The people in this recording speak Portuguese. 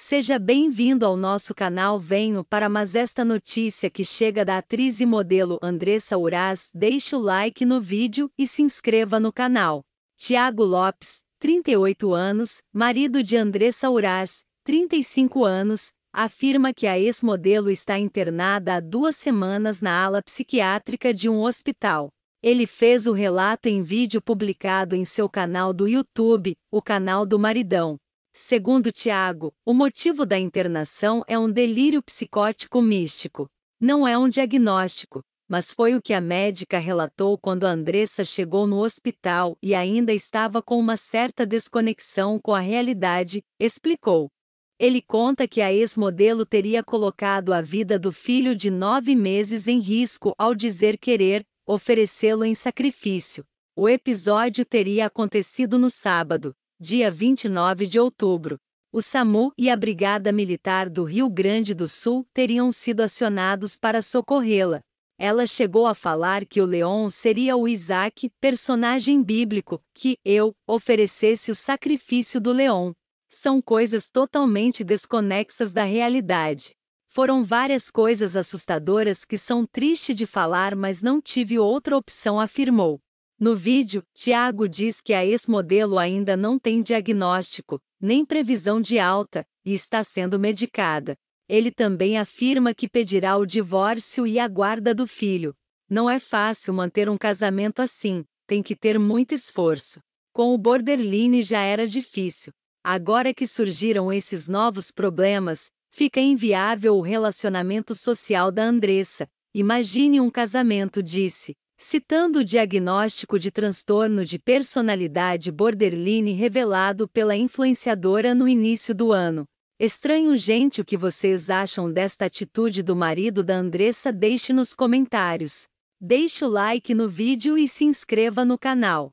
Seja bem-vindo ao nosso canal Venho para mais esta notícia que chega da atriz e modelo Andressa Uraz. Deixe o like no vídeo e se inscreva no canal. Tiago Lopes, 38 anos, marido de Andressa Uraz, 35 anos, afirma que a ex-modelo está internada há duas semanas na ala psiquiátrica de um hospital. Ele fez o relato em vídeo publicado em seu canal do YouTube, o canal do Maridão. Segundo Tiago, o motivo da internação é um delírio psicótico místico. Não é um diagnóstico, mas foi o que a médica relatou quando Andressa chegou no hospital e ainda estava com uma certa desconexão com a realidade, explicou. Ele conta que a ex-modelo teria colocado a vida do filho de nove meses em risco ao dizer querer oferecê-lo em sacrifício. O episódio teria acontecido no sábado, dia 29 de outubro, o SAMU e a Brigada Militar do Rio Grande do Sul teriam sido acionados para socorrê-la. Ela chegou a falar que o leão seria o Isaac, personagem bíblico, que eu oferecesse o sacrifício do leão. São coisas totalmente desconexas da realidade. Foram várias coisas assustadoras que são triste de falar, mas não tive outra opção, afirmou. No vídeo, Tiago diz que a ex-modelo ainda não tem diagnóstico, nem previsão de alta, e está sendo medicada. Ele também afirma que pedirá o divórcio e a guarda do filho. Não é fácil manter um casamento assim, tem que ter muito esforço. Com o borderline já era difícil. Agora que surgiram esses novos problemas, fica inviável o relacionamento social da Andressa. Imagine um casamento, disse citando o diagnóstico de transtorno de personalidade borderline revelado pela influenciadora no início do ano. Estranho, gente, o que vocês acham desta atitude do marido da Andressa? Deixe nos comentários. Deixe o like no vídeo e se inscreva no canal.